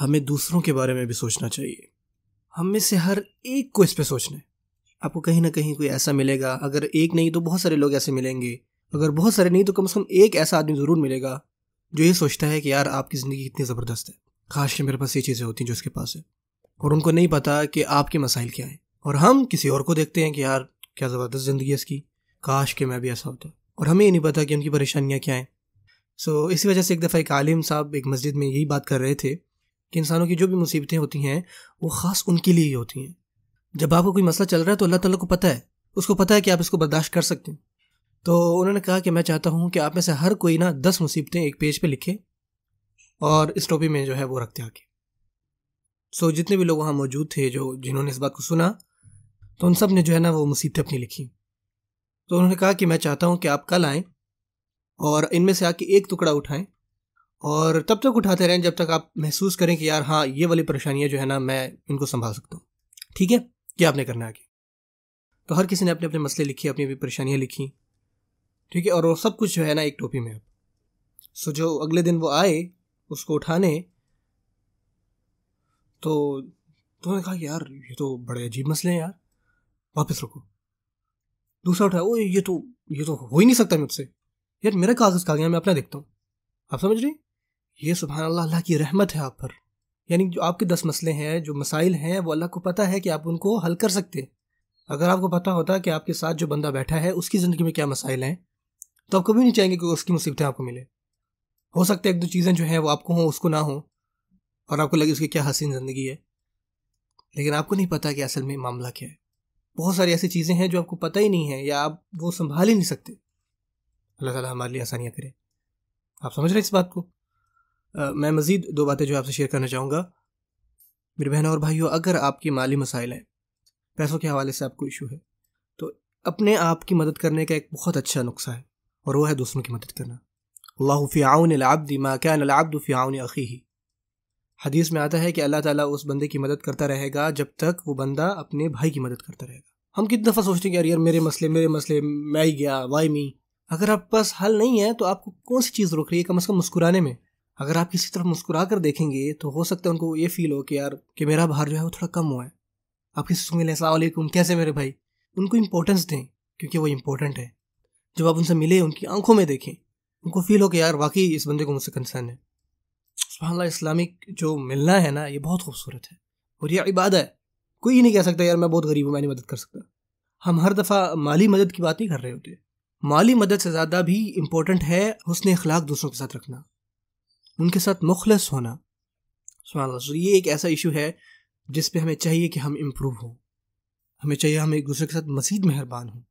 हमें दूसरों के बारे में भी सोचना चाहिए हम में से हर एक को इस पर सोचना है आपको कहीं ना कहीं कोई ऐसा मिलेगा अगर एक नहीं तो बहुत सारे लोग ऐसे मिलेंगे अगर बहुत सारे नहीं तो कम से कम एक ऐसा आदमी ज़रूर मिलेगा जो ये सोचता है कि यार आपकी ज़िंदगी कितनी ज़बरदस्त है खास के मेरे पास ये चीज़ें होती हैं जो उसके पास है और उनको नहीं पता कि आपके मसाइल क्या हैं और हम किसी और को देखते हैं कि यार क्या ज़बरदस्त ज़िंदगी है इसकी काश के मैं भी ऐसा होता और हमें ये नहीं पता कि उनकी परेशानियाँ क्या हैं सो so, इसी वजह से एक दफ़ा एक आलिम साहब एक मस्जिद में यही बात कर रहे थे कि इंसानों की जो भी मुसीबतें होती हैं वो ख़ास उनके लिए ही होती हैं जब आपको कोई मसला चल रहा है तो अल्लाह ताला को पता है उसको पता है कि आप इसको बर्दाश्त कर सकते हैं तो उन्होंने कहा कि मैं चाहता हूँ कि आप में से हर कोई ना दस मुसीबतें एक पेज पे लिखे और इस टॉपिक में जो है वो रखते आके सो so, जितने भी लोग वहाँ मौजूद थे जो जिन्होंने इस बात को सुना तो उन सब ने जो है ना वो मुसीबतें अपनी लिखी तो उन्होंने कहा कि मैं चाहता हूँ कि आप कल आएँ और इनमें से आके एक टुकड़ा उठाएं और तब तक उठाते रहें जब तक आप महसूस करें कि यार हाँ ये वाली परेशानियाँ जो है ना मैं इनको संभाल सकता हूँ ठीक है क्या आपने करना आगे तो हर किसी ने अपने अपने मसले लिखे अपनी अपनी परेशानियाँ लिखी ठीक है और वो सब कुछ जो है ना एक टोपी में सो जो अगले दिन वो आए उसको उठाने तो, तो उन्होंने कहा यार ये तो बड़े अजीब मसले हैं यार वापस रखो दूसरा उठा ओ ये तो ये तो हो ही नहीं सकता मुझसे यार मेरा कागज़ कहा गया मैं अपना देखता हूँ आप समझ रही ये सुबह अल्लाह अल्लाह की रहमत है आप पर यानी जो आपके दस मसले हैं जो मसाइल हैं वो अल्लाह को पता है कि आप उनको हल कर सकते अगर आपको पता होता कि आपके साथ जो बंदा बैठा है उसकी ज़िंदगी में क्या मसाइल हैं तो आप कभी नहीं चाहेंगे कि उसकी मुसीबतें आपको मिले हो सकता है एक दो चीज़ें जो हैं वो आपको हों उसको ना हो और आपको लगे उसकी क्या हसीन ज़िंदगी है लेकिन आपको नहीं पता कि असल में मामला क्या है बहुत सारी ऐसी चीज़ें हैं जो आपको पता ही नहीं है या आप वो संभाल ही नहीं सकते अल्लाह ताला हमारे लिए आसानियाँ करें आप समझ रहे हैं इस बात को मैं मज़ीद दो बातें जो आपसे शेयर करना चाहूँगा मेरी बहनों और भाइयों अगर आपके माली मसाइल हैं पैसों के हवाले से आपको इशू है तो अपने आप की मदद करने का एक बहुत अच्छा नुस्खा है और वो है दूसरों की मदद करना अल्लाह आउन आबदी माँ क्या अलाबद आउन अखी ही हदीस में आता है कि अल्लाह ताला उस बंदे की मदद करता रहेगा जब तक वो बंदा अपने भाई की मदद करता रहेगा हम कितनी दफ़ा सोचते हैं कि यार यार मेरे मसले मेरे मसले मैं ही गया वाई मी अगर आप पास हल नहीं है तो आपको कौन सी चीज़ रोक रही है कम अज़ कम मुस्कुराने में अगर आप किसी तरफ मुस्कुरा कर देखेंगे तो हो सकता है उनको ये फील हो कि यार कि मेरा भार जो है वो थोड़ा कम हुआ है आप किसी से मिले असलम कैसे मेरे भाई उनको इम्पोर्टेंस दें क्योंकि वो इम्पोर्टेंट है जब आप उनसे मिले उनकी आंखों में देखें उनको फील हो कि यार वाकई इस बंदे को मुझसे कंसर्न है सुबह इस्लामिक जो मिलना है ना ये बहुत खूबसूरत है और यह इबादा है कोई नहीं कह सकता यार मैं बहुत गरीब हूँ मैं नहीं मदद कर सकता हम हर दफ़ा माली मदद की बात नहीं कर रहे होते माली मदद से ज़्यादा भी इम्पोर्टेंट है हुसन अखलाक दूसरों के साथ रखना उनके साथ मुखलस होना सुबह सो ये एक ऐसा इशू है जिस पे हमें चाहिए कि हम इम्प्रूव हों हमें चाहिए हम एक दूसरे के साथ मजीद मेहरबान हों